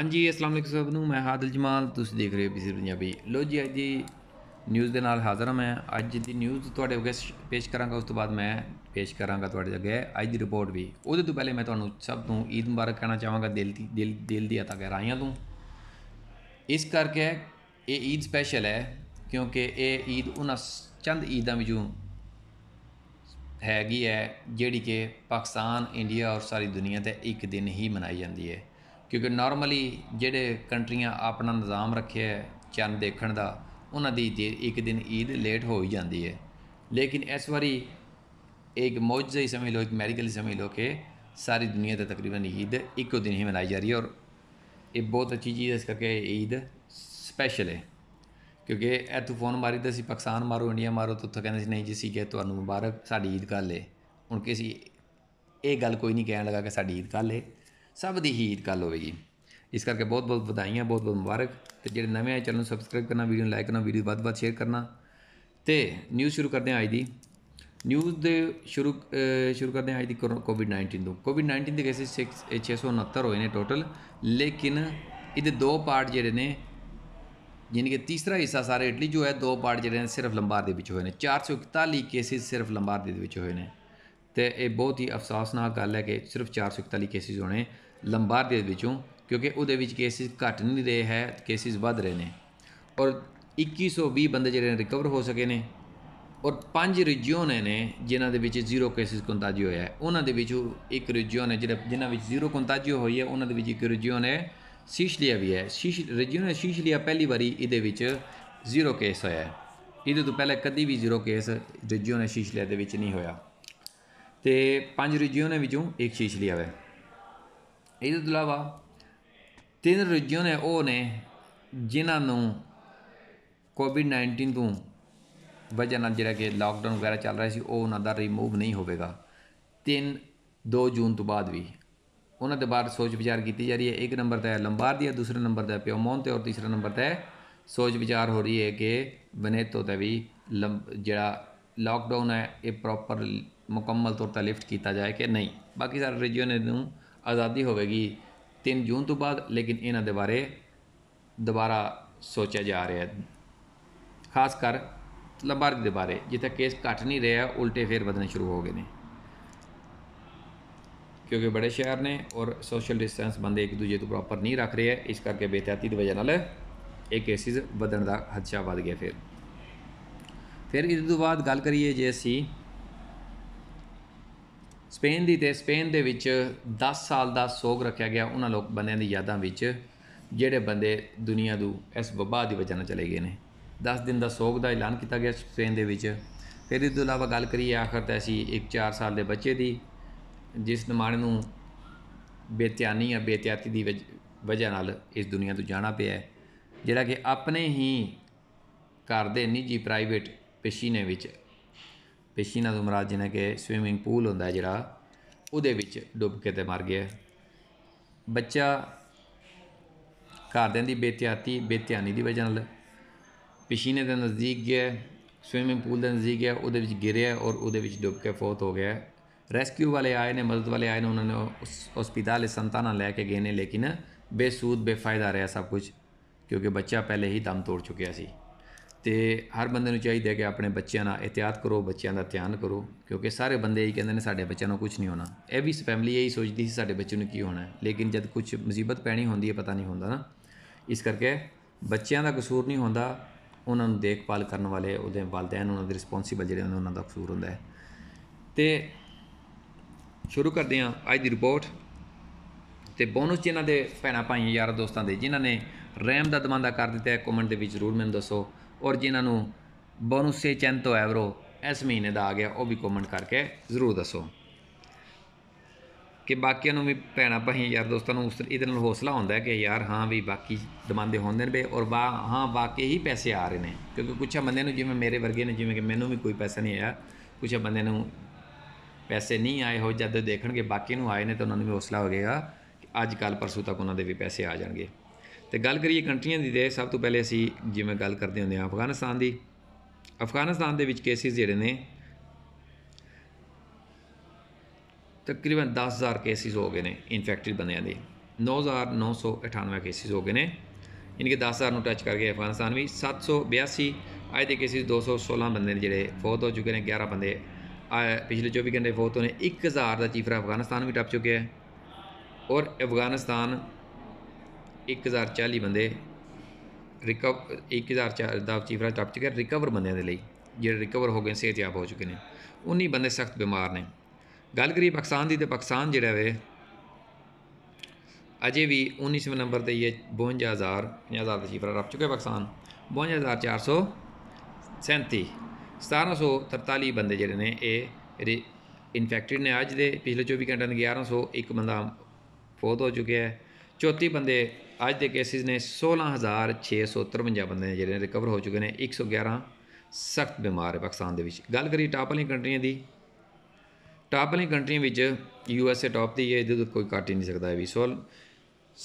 ਹਾਂਜੀ ਅਸਲਾਮ ਅਲੈਕੁਮ ਸਭ ਨੂੰ ਮੈਂ ਹਾਦਲ ਜਮਾਲ ਤੁਸੀਂ ਦੇਖ ਰਹੇ ਹੋ ਬੀਸੀ ਪੰਜਾਬੀ ਲੋ ਜੀ ਅੱਜ ਦੀ ਨਿਊਜ਼ ਦੇ ਨਾਲ ਹਾਜ਼ਰ ਹਾਂ ਮੈਂ ਅੱਜ ਦੀ ਨਿਊਜ਼ ਤੁਹਾਡੇ ਅੱਗੇ ਪੇਸ਼ ਕਰਾਂਗਾ ਉਸ ਤੋਂ ਬਾਅਦ ਮੈਂ ਪੇਸ਼ ਕਰਾਂਗਾ ਤੁਹਾਡੇ ਅੱਗੇ ਅੱਜ ਦੀ ਰਿਪੋਰਟ ਵੀ ਉਹਦੇ ਤੋਂ ਪਹਿਲੇ ਮੈਂ ਤੁਹਾਨੂੰ ਸਭ ਨੂੰ ਈਦ ਮੁਬਾਰਕ ਕਹਿਣਾ ਚਾਹਾਂਗਾ ਦਿਲ ਦੀ ਦਿਲ ਦਿਲ ਦੀ ਅਤਾ ਗਹਿਰਾਈਆਂ ਤੋਂ ਇਸ ਕਰਕੇ ਇਹ ਈਦ ਸਪੈਸ਼ਲ ਹੈ ਕਿਉਂਕਿ ਇਹ ਈਦ ਉਹਨਾਂ ਚੰਦ ਈਦਾਂ ਵਿੱਚੋਂ ਹੈਗੀ ਹੈ ਜਿਹੜੀ ਕਿ ਪਾਕਿਸਤਾਨ ਇੰਡੀਆ ਔਰ ਸਾਰੀ ਦੁਨੀਆ ਤੇ ਇੱਕ ਦਿਨ ਹੀ ਮਨਾਈ ਜਾਂਦੀ ਹੈ ਕਿਉਂਕਿ ਨਾਰਮਲੀ ਜਿਹੜੇ ਕੰਟਰੀਆਂ ਆਪਣਾ ਨਿਜ਼ਾਮ ਰੱਖਿਆ ਚੰਨ ਦੇਖਣ ਦਾ ਉਹਨਾਂ ਦੀ ਇੱਕ ਦਿਨ ਈਦ ਲੇਟ ਹੋ ਹੀ ਜਾਂਦੀ ਹੈ ਲੇਕਿਨ ਇਸ ਵਾਰੀ ਇੱਕ ਮੌਜਜ਼ਾ ਹੀ ਸਮੇਂ ਲੋਕ ਇੱਕ ਮੈਰੀਕਲ ਸਮਝ ਲਓ ਸਾਰੀ ਦੁਨੀਆ ਤੇ ਤਕਰੀਬਨ ਈਦ ਇੱਕੋ ਦਿਨ ਹੀ ਮਨਾਈ ਜਾ ਰਹੀ ਹੈ ਔਰ ਇਹ ਬਹੁਤ ਅੱਛੀ ਚੀਜ਼ ਹੈ ਇਸ ਕਰਕੇ ਈਦ ਸਪੈਸ਼ਲ ਹੈ ਕਿਉਂਕਿ ਇਹ ਮਾਰੀ ਮਾਰੀਦਾ ਸੀ ਪਾਕਿਸਤਾਨ ਮਾਰੋ ਇੰਡੀਆ ਮਾਰੋ ਤਾਂ ਉੱਥੇ ਕਹਿੰਦੇ ਸੀ ਨਹੀਂ ਜੀ ਸੀ ਕਿ ਤੁਹਾਨੂੰ ਮੁਬਾਰਕ ਸਾਡੀ ਈਦ ਕੱਲ ਹੈ ਹੁਣ ਕਿਸੇ ਇਹ ਗੱਲ ਕੋਈ ਨਹੀਂ ਕਹਿਣ ਲੱਗਾ ਕਿ ਸਾਡੀ ਈਦ ਕੱਲ ਹੈ ਸਭ ਦੀ ਹੀ ਗੱਲ ਹੋਵੇਗੀ ਇਸ ਕਰਕੇ ਬਹੁਤ ਬਹੁਤ ਵਧਾਈਆਂ ਬਹੁਤ ਬਹੁਤ ਮੁਬਾਰਕ ਤੇ ਜਿਹੜੇ ਨਵੇਂ ਆਏ ਚੈਨਲ ਨੂੰ ਸਬਸਕ੍ਰਾਈਬ ਕਰਨਾ ਵੀਡੀਓ ਨੂੰ ਲਾਈਕ ਕਰਨਾ ਵੀਡੀਓ ਵੱਧ ਵੱਧ ਸ਼ੇਅਰ ਕਰਨਾ ਤੇ ਨਿਊਜ਼ ਸ਼ੁਰੂ ਕਰਦੇ ਹਾਂ ਅੱਜ ਦੀ ਨਿਊਜ਼ ਦੇ ਸ਼ੁਰੂ ਸ਼ੁਰੂ ਕਰਦੇ ਹਾਂ ਅੱਜ ਦੀ ਕੋਵਿਡ 19 ਤੋਂ ਕੋਵਿਡ 19 ਦੇ ਕੇਸਿਸ 669 ਹੋਏ ਨੇ ਟੋਟਲ ਲੇਕਿਨ ਇਹਦੇ ਦੋ ਪਾਰਟ ਜਿਹੜੇ ਨੇ ਯਾਨੀ ਕਿ ਤੀਸਰਾ ਹਿੱਸਾ ਸਾਰੇ ਇਟਲੀ ਜੋ ਹੈ ਦੋ ਪਾਰਟ ਜਿਹੜੇ ਨੇ ਸਿਰਫ ਲੰਬਾਰ ਦੇ ਵਿੱਚ ਹੋਏ ਨੇ 441 ਕੇਸਿਸ ਸਿਰਫ ਲੰਬਾਰ ਦੇ ਵਿੱਚ ਹੋਏ ਨੇ ਤੇ ਇਹ ਬਹੁਤ ਹੀ ਅਫਸੋਸਨਾਕ ਗੱਲ ਹੈ ਕਿ ਸਿਰਫ 441 ਕੇਸਿਸ ਹੋਣੇ ਲੰਬਾਰ ਦੇ ਵਿੱਚੋਂ ਕਿਉਂਕਿ ਉਹਦੇ ਵਿੱਚ ਕੇਸਿਸ ਘਟ ਨਹੀਂ ਰਹੇ ਹੈ ਕੇਸਿਸ ਵੱਧ ਰਹੇ ਨੇ ਔਰ 2120 ਬੰਦੇ ਜਿਹੜੇ ਰਿਕਵਰ ਹੋ ਸਕੇ ਨੇ ਔਰ ਪੰਜ ਰੀਜਨ ਨੇ ਜਿਨ੍ਹਾਂ ਦੇ ਵਿੱਚ ਜ਼ੀਰੋ ਕੇਸਿਸ ਕੰਟਾਜੀ ਹੋਇਆ ਹੈ ਉਹਨਾਂ ਦੇ ਵਿੱਚ ਇੱਕ ਰੀਜਨ ਹੈ ਜਿਹੜਾ ਜਿਨ੍ਹਾਂ ਵਿੱਚ ਜ਼ੀਰੋ ਕੰਟਾਜੀ ਹੋਈ ਹੈ ਉਹਨਾਂ ਦੇ ਵਿੱਚ ਇੱਕ ਰੀਜਨ ਹੈ ਸੀਸ਼ਲੀਆ ਵੀ ਹੈ ਸੀਸ਼ ਰੀਜਨ ਹੈ ਸੀਸ਼ਲੀਆ ਪਹਿਲੀ ਵਾਰੀ ਇਹਦੇ ਵਿੱਚ ਜ਼ੀਰੋ ਕੇਸ ਹੋਇਆ ਹੈ ਇਹਦੇ ਤੋਂ ਪਹਿਲਾਂ ਕਦੀ ਵੀ ਜ਼ੀਰੋ ਕੇਸ ਰੀਜਨ ਹੈ ਸੀਸ਼ਲੀਆ ਦੇ ਵਿੱਚ ਨਹੀਂ ਹੋਇਆ ਤੇ ਪੰਜ ਰਜਿਓਨੇ ਵਿੱਚੋਂ ਇੱਕ ਸ਼ੀਸ਼ ਆਵੇ ਇਹਦੇ ਤੋਂ ਇਲਾਵਾ ਤਿੰਨ ਰਜਿਓਨੇ ਉਹ ਨੇ ਜਿਨ੍ਹਾਂ ਨੂੰ ਕੋਵਿਡ-19 ਤੋਂ ਵਜ੍ਹਾ ਨਾਲ ਜਿਹੜਾ ਕਿ ਲਾਕਡਾਊਨ ਵਗੈਰਾ ਚੱਲ ਰਿਹਾ ਸੀ ਉਹ ਉਹਨਾਂ ਦਾ ਰਿਮੂਵ ਨਹੀਂ ਹੋਵੇਗਾ 3 2 ਜੂਨ ਤੋਂ ਬਾਅਦ ਵੀ ਉਹਨਾਂ ਦੇ ਬਾਰੇ ਸੋਚ ਵਿਚਾਰ ਕੀਤੀ ਜਾ ਰਹੀ ਹੈ ਇੱਕ ਨੰਬਰ ਦਾ ਹੈ ਦੂਸਰੇ ਨੰਬਰ ਦਾ ਪਿਓਮੋਨ ਤੇ ਔਰ ਤੀਸਰੇ ਨੰਬਰ ਦਾ ਸੋਚ ਵਿਚਾਰ ਹੋ ਰਹੀ ਹੈ ਕਿ ਬਨੇਤੋ ਤੇ ਵੀ ਜਿਹੜਾ ਲੌਕਡਾਊਨ ਹੈ ਇਹ ਪ੍ਰੋਪਰ ਮੁਕੰਮਲ ਤੌਰ ਤੇ ਲਿਫਟ ਕੀਤਾ ਜਾਏ ਕਿ ਨਹੀਂ ਬਾਕੀ ਸਾਰੇ ਰੀਜਨ ਨੂੰ ਆਜ਼ਾਦੀ ਹੋਵੇਗੀ 3 ਜੂਨ ਤੋਂ ਬਾਅਦ ਲੇਕਿਨ ਇਹਨਾਂ ਦੇ ਬਾਰੇ ਦੁਬਾਰਾ ਸੋਚਿਆ ਜਾ ਰਿਹਾ ਹੈ ਖਾਸ ਕਰ ਲੰਬਾਰਕ ਦੇ ਬਾਰੇ ਜਿੱਥੇ ਕੇਸ ਘਟ ਨਹੀਂ ਰਿਹਾ ਉਲਟੇ ਫੇਰ ਵਧਣੇ ਸ਼ੁਰੂ ਹੋ ਗਏ ਨੇ ਕਿਉਂਕਿ ਬੜੇ ਸ਼ਹਿਰ ਨੇ ਔਰ ਸੋਸ਼ਲ ਡਿਸਟੈਂਸ ਬੰਦੇ ਇੱਕ ਦੂਜੇ ਤੋਂ ਪ੍ਰੋਪਰ ਨਹੀਂ ਰੱਖ ਰਹੇ ਇਸ ਕਰਕੇ ਬੇਤਿਆਤੀ ਦੀ ਵਜ੍ਹਾ ਨਾਲ ਇਹ ਕੇਸਿਸ ਵਧਣ ਦਾ ਹਦਸ਼ਾ ਵੱਧ ਗਿਆ ਫਿਰ ਫਿਰ ਇਸ ਤੋਂ ਬਾਅਦ ਗੱਲ ਕਰੀਏ ਜੇ ਅਸੀਂ ਸਪੇਨ ਦੀ ਤੇ ਸਪੇਨ ਦੇ ਵਿੱਚ 10 ਸਾਲ ਦਾ ਸੋਗ ਰੱਖਿਆ ਗਿਆ ਉਹਨਾਂ ਲੋਕ ਬੰਦਿਆਂ ਦੀ ਯਾਦਾਂ ਵਿੱਚ ਜਿਹੜੇ ਬੰਦੇ ਦੁਨੀਆ ਤੋਂ ਇਸ ਵਬਾ ਦੀ ਵਜ੍ਹਾ ਨਾਲ ਚਲੇ ਗਏ ਨੇ 10 ਦਿਨ ਦਾ ਸੋਗ ਦਾ ਐਲਾਨ ਕੀਤਾ ਗਿਆ ਸਪੇਨ ਦੇ ਵਿੱਚ ਫਿਰ ਇਸ ਤੋਂ ਇਲਾਵਾ ਗੱਲ ਕਰੀਏ ਆਖਰ ਤੇ ਅਸੀਂ ਇੱਕ 4 ਸਾਲ ਦੇ ਬੱਚੇ ਦੀ ਜਿਸ ਨਮਾਣੇ ਨੂੰ ਬੇਤਿਆਨੀ ਜਾਂ ਬੇਤਿਆਤੀ ਦੀ ਵਜ੍ਹਾ ਨਾਲ ਇਸ ਦੁਨੀਆ ਤੋਂ ਜਾਣਾ ਪਿਆ ਜਿਹੜਾ ਕਿ ਆਪਣੇ ਹੀ ਕਰਦੇ ਨਹੀਂ ਜੀ ਪ੍ਰਾਈਵੇਟ ਪਸ਼ੀਨੇ ਵਿੱਚ ਪਸ਼ੀਨਾ ਤੋਂ ਮਰਾਜ ਜਿਹਨਾਂ ਕੇ ਸਵਿਮਿੰਗ ਪੂਲ ਹੁੰਦਾ ਜਿਹੜਾ ਉਹਦੇ ਵਿੱਚ ਡੁੱਬ ਕੇ ਤੇ ਮਰ ਗਿਆ ਬੱਚਾ ਘਰਦਿਆਂ ਦੀ ਬੇਤਿਆਤੀ ਬੇਤਿਆਨੀ ਦੀ ਵਜ੍ਹਾ ਨਾਲ ਪਸ਼ੀਨੇ ਦੇ ਨਜ਼ਦੀਕ ਗਿਆ ਸਵਿਮਿੰਗ ਪੂਲ ਦੇ ਨਜ਼ਦੀਕ ਗਿਆ ਉਹਦੇ ਵਿੱਚ ਗਿਰਿਆ ਔਰ ਉਹਦੇ ਵਿੱਚ ਡੁੱਬ ਕੇ ਫੌਤ ਹੋ ਗਿਆ ਰੈਸਕਿਊ ਵਾਲੇ ਆਏ ਨੇ ਮਦਦ ਵਾਲੇ ਆਏ ਨੇ ਉਹਨਾਂ ਨੇ ਉਸ ਹਸਪਤਾਲ ਸੰਤਾਨਾ ਲੈ ਕੇ ਗਏ ਨੇ ਲੇਕਿਨ ਬੇਸੂਦ ਬੇਫਾਇਦਾ ਰਿਹਾ ਸਭ ਕੁਝ ਕਿਉਂਕਿ ਬੱਚਾ ਪਹਿਲੇ ਹੀ ਦਮ ਤੋੜ ਚੁੱਕਿਆ ਸੀ ਤੇ ਹਰ ਬੰਦੇ ਨੂੰ ਚਾਹੀਦਾ ਕਿ ਆਪਣੇ ਬੱਚਿਆਂ ਨਾਲ ਇhtiyat ਕਰੋ ਬੱਚਿਆਂ ਦਾ ਧਿਆਨ ਕਰੋ ਕਿਉਂਕਿ ਸਾਰੇ ਬੰਦੇ ਇਹ ਕਹਿੰਦੇ ਨੇ ਸਾਡੇ ਬੱਚਿਆਂ ਨੂੰ ਕੁਝ ਨਹੀਂ ਹੋਣਾ ਇਹ ਵੀ ਫੈਮਿਲੀ ਇਹੀ ਸੋਚਦੀ ਸੀ ਸਾਡੇ ਬੱਚੇ ਨੂੰ ਕੀ ਹੋਣਾ ਲੇਕਿਨ ਜਦ ਕੁਝ ਮੁਸੀਬਤ ਪੈਣੀ ਹੁੰਦੀ ਹੈ ਪਤਾ ਨਹੀਂ ਹੁੰਦਾ ਨਾ ਇਸ ਕਰਕੇ ਬੱਚਿਆਂ ਦਾ ਕਸੂਰ ਨਹੀਂ ਹੁੰਦਾ ਉਹਨਾਂ ਨੂੰ ਦੇਖਭਾਲ ਕਰਨ ਵਾਲੇ ਉਹਦੇ ਵਾਲਦੈਨ ਉਹਨਾਂ ਦੇ ਰਿਸਪੌਂਸੀਬਲ ਜਿਹੜੇ ਉਹਨਾਂ ਦਾ ਕਸੂਰ ਹੁੰਦਾ ਹੈ ਤੇ ਸ਼ੁਰੂ ਕਰਦੇ ਹਾਂ ਅੱਜ ਦੀ ਰਿਪੋਰਟ ਤੇ ਬੋਨਸ ਜਿਨ੍ਹਾਂ ਦੇ ਭੈਣਾ ਭਾਈਆਂ ਯਾਰ ਦੋਸਤਾਂ ਦੇ ਜਿਨ੍ਹਾਂ ਨੇ ਰੈਮ ਦਾ ਦਮਾਂਦਾ ਕਰ ਦਿੱਤਾ ਹੈ ਕਮੈਂਟ ਦੇ ਵਿੱਚ ਜ਼ਰੂਰ ਮੈਨੂੰ ਦੱਸੋ ਔਰ ਜਿਨ੍ਹਾਂ ਨੂੰ ਬੋਨਸ ਸੇ ਚੈਂਤੋ ਐਵਰੋ ਇਸ ਮਹੀਨੇ ਦਾ ਆ ਗਿਆ ਉਹ ਵੀ ਕਮੈਂਟ ਕਰਕੇ ਜ਼ਰੂਰ ਦੱਸੋ ਕਿ ਬਾਕੀਆਂ ਨੂੰ ਵੀ ਭੈਣਾ ਭਾਈ ਯਾਰ ਦੋਸਤਾਂ ਨੂੰ ਉਸ ਇਹਦੇ ਨਾਲ ਹੌਸਲਾ ਹੁੰਦਾ ਹੈ ਕਿ ਯਾਰ ਹਾਂ ਵੀ ਬਾਕੀ ਦਮਾਂਦੇ ਹੁੰਦੇ ਨੇ ਬੇ ਔਰ ਵਾ ਹਾਂ ਵਾਕੇ ਹੀ ਪੈਸੇ ਆ ਰਹੇ ਨੇ ਕਿਉਂਕਿ ਕੁਝ ਬੰਦੇ ਨੂੰ ਜਿਵੇਂ ਮੇਰੇ ਵਰਗੇ ਨੇ ਜਿਵੇਂ ਕਿ ਮੈਨੂੰ ਵੀ ਕੋਈ ਪੈਸਾ ਨਹੀਂ ਆਇਆ ਕੁਝ ਬੰਦੇ ਨੂੰ ਪੈਸੇ ਨਹੀਂ ਆਏ ਹੋ ਜਦ ਦੇਖਣਗੇ ਬਾਕੀ ਨੂੰ ਆਏ ਨੇ ਤਾਂ ਉਹਨਾਂ ਨੂੰ ਵੀ ਹੌਸਲਾ ਹੋ ਜਾਏਗਾ ਕਿ ਅੱਜ ਕੱਲ ਪਰਸੋਂ ਤੱਕ ਉਹਨਾਂ ਦੇ ਵੀ ਪੈਸੇ ਆ ਜਾਣਗੇ ਤੇ ਗੱਲ ਕਰੀਏ ਕੰਟਰੀਆਂ ਦੀ ਦੇ ਸਭ ਤੋਂ ਪਹਿਲੇ ਅਸੀਂ ਜਿਵੇਂ ਗੱਲ ਕਰਦੇ ਹੁੰਦੇ ਆ ਅਫਗਾਨਿਸਤਾਨ ਦੀ ਅਫਗਾਨਿਸਤਾਨ ਦੇ ਵਿੱਚ ਕੇਸਿਸ ਜਿਹੜੇ ਨੇ ਤਕਰੀਬਨ 10000 ਕੇਸਿਸ ਹੋ ਗਏ ਨੇ ਇਨਫੈਕਟਡ ਬੰਦਿਆਂ ਦੇ 9998 ਕੇਸਿਸ ਹੋ ਗਏ ਨੇ ਇਨਕੇ 10000 ਨੂੰ ਟੱਚ ਕਰ ਗਏ ਅਫਗਾਨਿਸਤਾਨ ਵੀ 782 ਅੱਜ ਦੇ ਕੇਸਿਸ 216 ਬੰਦੇ ਨੇ ਜਿਹੜੇ ਫੋਟ ਹੋ ਚੁੱਕੇ ਨੇ 11 ਬੰਦੇ ਆ ਪਿਛਲੇ 24 ਘੰਟੇ ਫੌਤ ਨੇ 1000 ਦਾ ਚੀਫਰ ਅਫਗਾਨਿਸਤਾਨ ਵੀ ਟੱਪ ਚੁੱਕਿਆ ਹੈ ਔਰ ਅਫਗਾਨਿਸਤਾਨ 1040 ਬੰਦੇ ਰਿਕਵ 1040 ਦਾ ਚੀਫਰਾ ਟੱਪ ਚੁੱਕਿਆ ਰਿਕਵਰ ਬੰਦਿਆਂ ਦੇ ਲਈ ਜਿਹੜੇ ਰਿਕਵਰ ਹੋ ਗਏ ਸਿਹਤਯਾਬ ਹੋ ਚੁੱਕੇ ਨੇ 19 ਬੰਦੇ ਸਖਤ ਬਿਮਾਰ ਨੇ ਗੱਲ ਕਰੀ ਪਾਕਿਸਤਾਨ ਦੀ ਤੇ ਪਾਕਿਸਤਾਨ ਜਿਹੜਾ ਵੇ ਅਜੇ ਵੀ 19ਵੇਂ ਨੰਬਰ ਤੇ ਹੈ 52000 50000 ਦਾ ਚੀਫਰਾ ਟੱਪ ਚੁੱਕਿਆ ਪਾਕਿਸਤਾਨ 52437 1743 ਬੰਦੇ ਜਿਹੜੇ ਨੇ ਇਹ ਇਨਫੈਕਟਡ ਨੇ ਅੱਜ ਦੇ ਪਿਛਲੇ 24 ਘੰਟਿਆਂ ਦੇ 1101 ਬੰਦਾ ਫੋਟ ਹੋ ਚੁੱਕਿਆ ਹੈ 34 ਬੰਦੇ ਅੱਜ ਦੇ ਕੇਸਿਸ ਨੇ 16653 ਬੰਦੇ ਜਿਹੜੇ ਨੇ ਰਿਕਵਰ ਹੋ ਚੁੱਕੇ ਨੇ 111 ਸਖਤ ਬਿਮਾਰ ਹੈ ਪਾਕਿਸਤਾਨ ਦੇ ਵਿੱਚ ਗੱਲ ਕਰੀ ਟਾਪ ਵਾਲੀ ਕੰਟਰੀਆਂ ਦੀ ਟਾਪ ਵਾਲੀ ਕੰਟਰੀਆਂ ਵਿੱਚ ਯੂ ਐਸ ਏ ਟਾਪ ਦੀ ਹੈ ਇਹਦੇ ਤੋਂ ਕੋਈ ਕੱਟ ਹੀ ਨਹੀਂ ਸਕਦਾ ਇਹ ਵੀ ਸਵਾਲ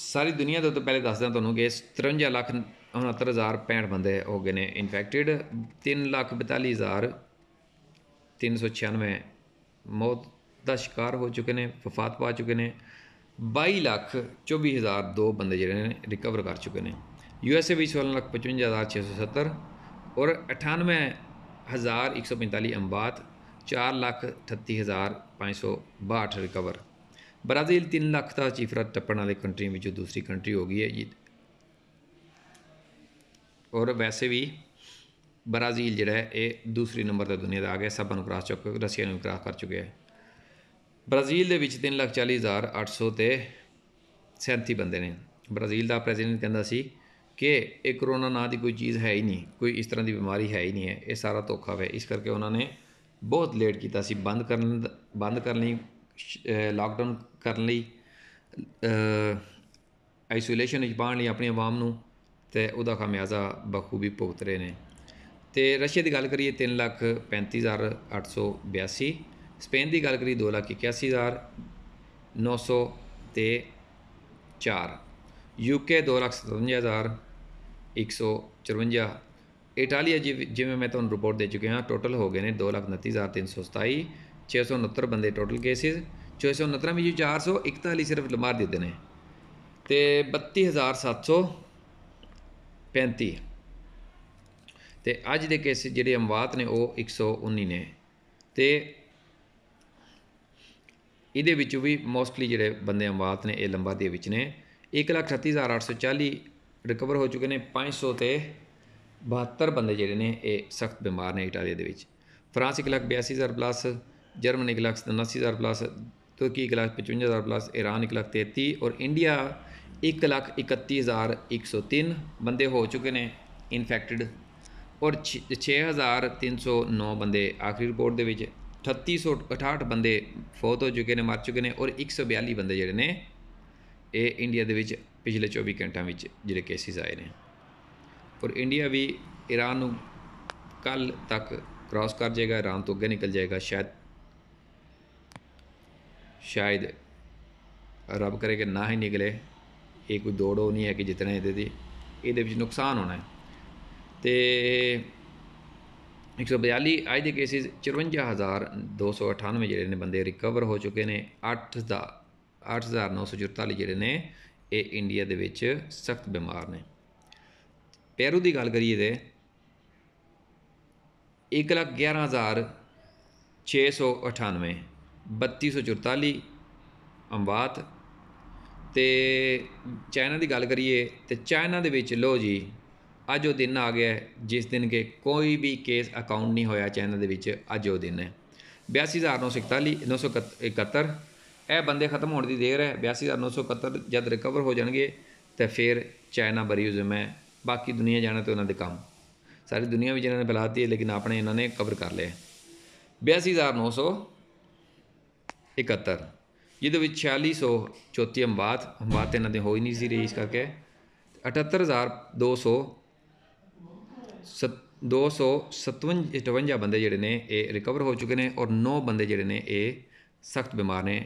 ਸਾਰੀ ਦੁਨੀਆ ਦੇ ਉੱਤੇ ਪਹਿਲੇ ਦੱਸਦਾ ਤੁਹਾਨੂੰ ਕਿ 53 ਲੱਖ 69065 ਬੰਦੇ ਹੋ ਗਏ ਨੇ ਇਨਫੈਕਟਿਡ 3 ਲੱਖ 396 ਮੌਤ ਦਾ ਸ਼ਿਕਾਰ ਹੋ ਚੁੱਕੇ ਨੇ ਵਫਾਤ ਪਾ ਚੁੱਕੇ ਨੇ बई लख चौबी बंद ज रिकवर कर चुके हैं यू एस ए भी सोलह लख पचवंजा हज़ार छः सौ सत्तर और अठानवे हज़ार एक सौ पैंताली अंबात चार लख अठती हज़ार पाँच सौ बाहठ रिकवर ब्राज़ील तीन लख का चीफरा टप्पण वाले कंट्री में दूसरी कंट्री हो गई है जी और वैसे भी ब्राज़ील जोड़ा है ये दूसरी नंबर पर दुनिया का आ गया सब क्रॉस चुक रसिया क्रॉस कर चुके हैं ਬ੍ਰਾਜ਼ੀਲ ਦੇ ਵਿੱਚ 340800 ਤੇ 37 ਬੰਦੇ ਨੇ ਬ੍ਰਾਜ਼ੀਲ ਦਾ ਪ੍ਰੈਜ਼ੀਡੈਂਟ ਕਹਿੰਦਾ ਸੀ ਕਿ ਇਹ ਕਰੋਨਾ ਨਾਂ ਦੀ ਕੋਈ ਚੀਜ਼ ਹੈ ਹੀ ਨਹੀਂ ਕੋਈ ਇਸ ਤਰ੍ਹਾਂ ਦੀ ਬਿਮਾਰੀ ਹੈ ਹੀ ਨਹੀਂ ਹੈ ਇਹ ਸਾਰਾ ਧੋਖਾ ਹੈ ਇਸ ਕਰਕੇ ਉਹਨਾਂ ਨੇ ਬਹੁਤ ਲੇਟ ਕੀਤਾ ਸੀ ਬੰਦ ਕਰਨ ਬੰਦ ਕਰਨ ਲਈ ਲਾਕਡਾਊਨ ਕਰਨ ਲਈ ਆਈਸੋਲੇਸ਼ਨ ਵਿੱਚ ਪਾਉਣ ਲਈ ਆਪਣੀ ਆਵਾਮ ਨੂੰ ਤੇ ਉਹਦਾ ਖਮਿਆਜ਼ਾ ਬਖੂਬੀ ਭੁਗਤ ਰਹੇ ਨੇ ਤੇ ਰਸ਼ੀਆ ਦੀ ਗੱਲ ਕਰੀਏ 335882 ਸਪੇਨ ਦੀ ਗੱਲ ਕਰੀ 281900 ਤੇ 4 ਯੂਕੇ 257154 154 ਇਟਾਲੀਆ ਜਿਵੇਂ ਮੈਂ ਤੁਹਾਨੂੰ ਰਿਪੋਰਟ ਦੇ ਚੁੱਕਿਆ ਹਾਂ ਟੋਟਲ ਹੋ ਗਏ ਨੇ 2,29,327 669 ਬੰਦੇ ਟੋਟਲ ਕੇਸਿਸ 469 ਵਿੱਚ 441 ਸਿਰਫ ਲਮਾਰ ਦਿੱਤੇ ਨੇ ਤੇ 32735 ਤੇ ਅੱਜ ਦੇ ਕੇਸ ਜਿਹੜੇ ਅਮਵਾਤ ਨੇ ਉਹ 119 ਨੇ ਤੇ ਇਹਦੇ ਵਿੱਚੋਂ ਵੀ ਮੋਸਟਲੀ ਜਿਹੜੇ ਬੰਦੇ ਅਮਵਾਤ ਨੇ ਇਹ ਲੰਬਾ ਦੇ ਵਿੱਚ ਨੇ 136840 ਰਿਕਵਰ ਹੋ ਚੁੱਕੇ ਨੇ 500 ਤੇ 72 ਬੰਦੇ ਜਿਹੜੇ ਨੇ ਇਹ ਸਖਤ ਬਿਮਾਰ ਨੇ ਇਟਾਲੀ ਦੇ ਵਿੱਚ ਫਰਾਂਸ 182000 ਪਲੱਸ ਜਰਮਨੀ 179000 ਪਲੱਸ ਤੁਰਕੀ 155000 ਪਲੱਸ ਈਰਾਨ 133 ਔਰ ਇੰਡੀਆ 131103 ਬੰਦੇ ਹੋ ਚੁੱਕੇ ਨੇ ਇਨਫੈਕਟਡ ਔਰ 6309 ਬੰਦੇ ਆਖਰੀ ਰਿਪੋਰਟ ਦੇ ਵਿੱਚ 3868 ਬੰਦੇ ਫੌਤ ਹੋ ਚੁੱਕੇ ਨੇ ਮਰ ਚੁੱਕੇ ਨੇ ਔਰ 142 ਬੰਦੇ ਜਿਹੜੇ ਨੇ ਇਹ ਇੰਡੀਆ ਦੇ ਵਿੱਚ ਪਿਛਲੇ 24 ਘੰਟਿਆਂ ਵਿੱਚ ਜਿਹੜੇ ਕੇਸਿਸ ਆਏ ਨੇ ਔਰ ਇੰਡੀਆ ਵੀ ਈਰਾਨ ਨੂੰ ਕੱਲ ਤੱਕ ਕ੍ਰਾਸ ਕਰ ਜਾਏਗਾ ਈਰਾਨ ਤੋਂ ਅੱਗੇ ਨਿਕਲ ਜਾਏਗਾ ਸ਼ਾਇਦ ਸ਼ਾਇਦ ਰੱਬ ਕਰੇ ਕਿ ਨਾ ਹੀ ਨਿਕਲੇ ਇਹ ਕੋਈ ਦੌੜੋ ਨਹੀਂ ਹੈ ਕਿ ਜਿਤਨਾ ਇਹਦੇ ਦੀ ਇਹਦੇ ਵਿੱਚ ਨੁਕਸਾਨ ਹੋਣਾ ਹੈ ਤੇ 142 ਅੱਜ ਦੇ ਕੇਸਿਸ 54298 ਜਿਹੜੇ ਨੇ ਬੰਦੇ ਰਿਕਵਰ ਹੋ ਚੁੱਕੇ ਨੇ 8 ਦਾ 8944 ਜਿਹੜੇ ਨੇ ਇਹ ਇੰਡੀਆ ਦੇ ਵਿੱਚ ਸਖਤ ਬਿਮਾਰ ਨੇ ਪੈਰੂ ਦੀ ਗੱਲ ਕਰੀਏ ਤੇ 111698 3244 ਅੰਬਾਤ ਤੇ ਚਾਈਨਾ ਦੀ ਗੱਲ ਕਰੀਏ ਤੇ ਚਾਈਨਾ ਦੇ ਵਿੱਚ ਲੋ ਜੀ ਅੱਜ ਉਹ ਦਿਨ ਆ ਗਿਆ ਜਿਸ ਦਿਨ ਕੇ ਕੋਈ ਵੀ ਕੇਸ ਅਕਾਊਂਟ ਨਹੀਂ ਹੋਇਆ ਚੈਨਲ ਦੇ ਵਿੱਚ ਅੱਜ ਉਹ ਦਿਨ ਹੈ 82971 ਇਹ ਬੰਦੇ ਖਤਮ ਹੋਣ ਦੀ ਦੇਰ ਹੈ 82971 ਜਦ ਰਿਕਵਰ ਹੋ ਜਾਣਗੇ ਤੇ ਫਿਰ ਚਾਈਨਾ ਬਰੀ ਹੋ ਮੈਂ ਬਾਕੀ ਦੁਨੀਆ ਜਾਣਾ ਤੇ ਉਹਨਾਂ ਦੇ ਕੰਮ ਸਾਰੀ ਦੁਨੀਆ ਵਿੱਚ ਇਹਨਾਂ ਨੇ ਬਲਾਤੀ ਹੈ ਲੇਕਿਨ ਆਪਣੇ ਇਹਨਾਂ ਨੇ ਕਵਰ ਕਰ ਲਿਆ 82971 ਜਿਹਦੇ ਵਿੱਚ 4634 ਅੰਬਾਤ ਅੰਬਾਤ ਇਹਨਾਂ ਦੇ ਹੋਈ ਨਹੀਂ ਸੀ ਰਹੀ ਕਰਕੇ 78200 257 ਬੰਦੇ ਜਿਹੜੇ ਨੇ ਇਹ ਰਿਕਵਰ ਹੋ ਚੁੱਕੇ ਨੇ ਔਰ 9 ਬੰਦੇ ਜਿਹੜੇ ਨੇ ਇਹ ਸਖਤ ਬਿਮਾਰ ਨੇ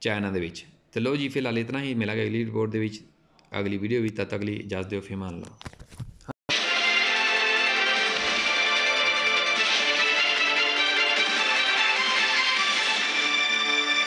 ਚਾਈਨਾ ਦੇ ਵਿੱਚ ਤੇ ਲੋ ਜੀ ਫਿਲਹਾਲ ਇਤਨਾ ਹੀ ਮਿਲਾਂਗੇ ਅਗਲੀ ਰਿਪੋਰਟ ਦੇ ਵਿੱਚ ਅਗਲੀ ਵੀਡੀਓ ਵਿੱਚ ਤਦ ਤੱਕ ਲਈ ਇਜਾਜ਼ਤ ਦਿਓ ਫੇਮਾਨ ਲਾ